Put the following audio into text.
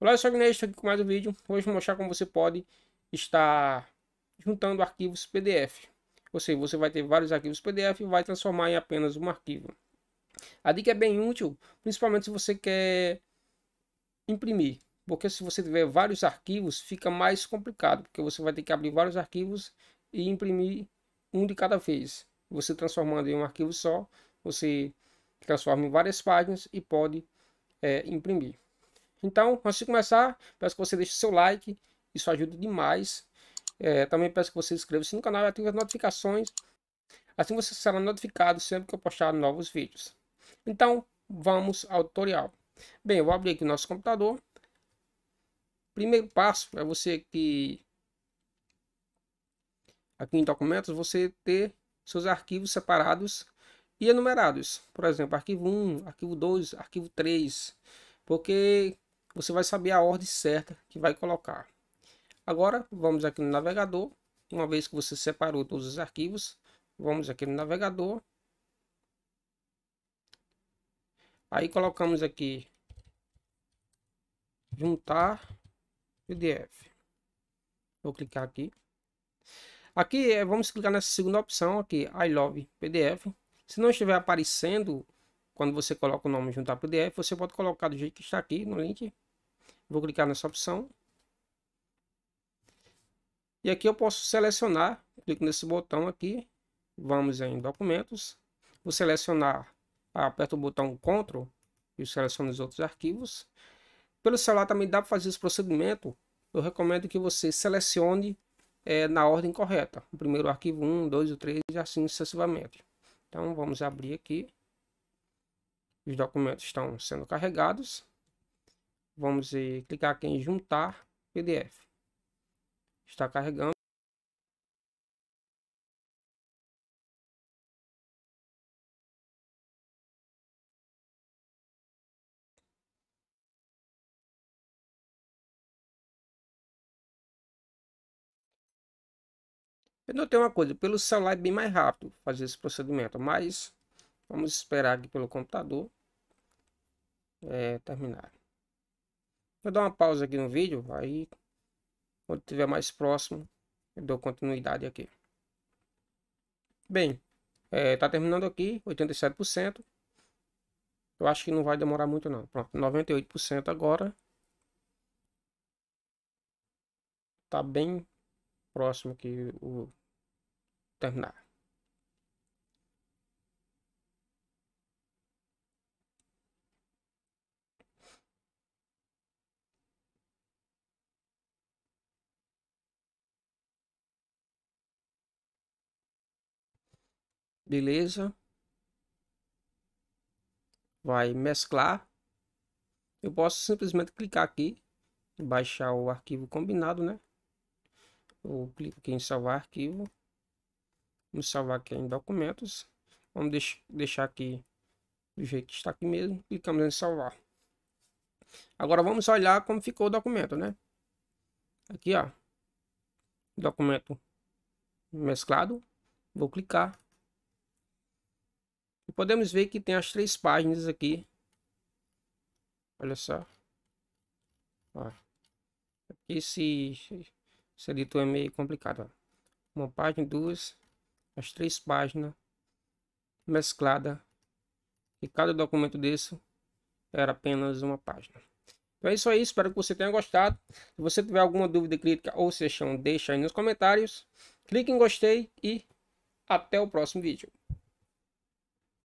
Olá, eu sou o Guiné, estou aqui com mais um vídeo. Hoje vou mostrar como você pode estar juntando arquivos PDF. Ou seja, você vai ter vários arquivos PDF e vai transformar em apenas um arquivo. A dica é bem útil, principalmente se você quer imprimir. Porque se você tiver vários arquivos, fica mais complicado. Porque você vai ter que abrir vários arquivos e imprimir um de cada vez. Você transformando em um arquivo só, você transforma em várias páginas e pode é, imprimir. Então, antes de começar, peço que você deixe seu like, isso ajuda demais. É, também peço que você inscreva-se no canal e ative as notificações, assim você será notificado sempre que eu postar novos vídeos. Então, vamos ao tutorial. Bem, eu vou abrir aqui o nosso computador. Primeiro passo é você que aqui em documentos você ter seus arquivos separados e enumerados. Por exemplo, arquivo 1, arquivo 2, arquivo 3. Porque você vai saber a ordem certa que vai colocar. Agora, vamos aqui no navegador. Uma vez que você separou todos os arquivos, vamos aqui no navegador. Aí colocamos aqui juntar PDF. Vou clicar aqui. Aqui é, vamos clicar nessa segunda opção aqui, I love PDF. Se não estiver aparecendo quando você coloca o nome juntar PDF, você pode colocar do jeito que está aqui no link Vou clicar nessa opção. E aqui eu posso selecionar, clico nesse botão aqui, vamos em documentos, vou selecionar, ah, aperto o botão CTRL e seleciono os outros arquivos. Pelo celular também dá para fazer esse procedimento, eu recomendo que você selecione é, na ordem correta. O primeiro arquivo 1, 2 ou 3 e assim sucessivamente. Então vamos abrir aqui. Os documentos estão sendo carregados. Vamos eh, clicar aqui em juntar PDF. Está carregando. Eu notei uma coisa, pelo celular é bem mais rápido fazer esse procedimento, mas vamos esperar aqui pelo computador é, terminar. Vou dar uma pausa aqui no vídeo, aí quando estiver mais próximo, eu dou continuidade aqui. Bem, é, tá terminando aqui, 87%. Eu acho que não vai demorar muito não. Pronto, 98% agora. Tá bem próximo que o terminar. Beleza. Vai mesclar. Eu posso simplesmente clicar aqui. Baixar o arquivo combinado, né? Eu clico aqui em salvar arquivo. Vamos salvar aqui em documentos. Vamos deixar aqui do jeito que está aqui mesmo. Clicamos em salvar. Agora vamos olhar como ficou o documento, né? Aqui, ó. Documento mesclado. Vou clicar. E podemos ver que tem as três páginas aqui. Olha só. Ó. Esse, esse editor é meio complicado. Ó. Uma página, duas, as três páginas mesclada. E cada documento desse era apenas uma página. Então é isso aí, espero que você tenha gostado. Se você tiver alguma dúvida, crítica ou sessão deixa aí nos comentários. Clique em gostei e até o próximo vídeo.